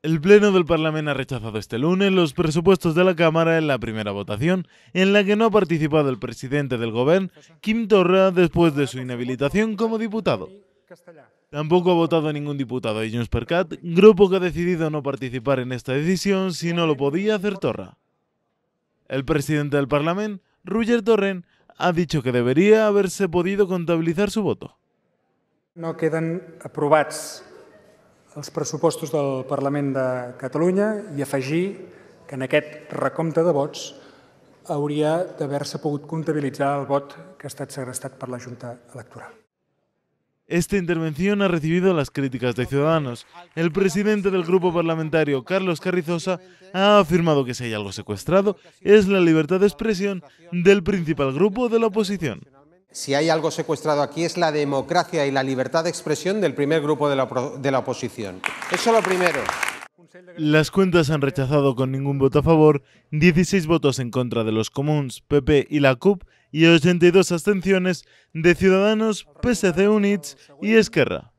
El Pleno del Parlamento ha rechazado este lunes los presupuestos de la Cámara en la primera votación, en la que no ha participado el presidente del Gobierno, Kim Torra, después de su inhabilitación como diputado. Tampoco ha votado ningún diputado de Junts per grupo que ha decidido no participar en esta decisión si no lo podía hacer Torra. El presidente del Parlamento, Roger Torren, ha dicho que debería haberse podido contabilizar su voto. No quedan aprobados els pressupostos del Parlament de Catalunya i afegir que en aquest recompte de vots hauria d'haver-se pogut comptabilitzar el vot que ha estat segrestat per la Junta Electoral. Esta intervención ha recibido las críticas de Ciudadanos. El presidente del grupo parlamentario, Carlos Carrizosa, ha afirmado que si hay algo secuestrado es la libertad de expresión del principal grupo de la oposición. si hay algo secuestrado aquí, es la democracia y la libertad de expresión del primer grupo de la, oposición. Eso lo primero. Las cuentas han rechazado con ningún voto a favor, 16 votos en contra de los comuns, PP y la CUP y 82 abstenciones de Ciudadanos, PSC Units y Esquerra.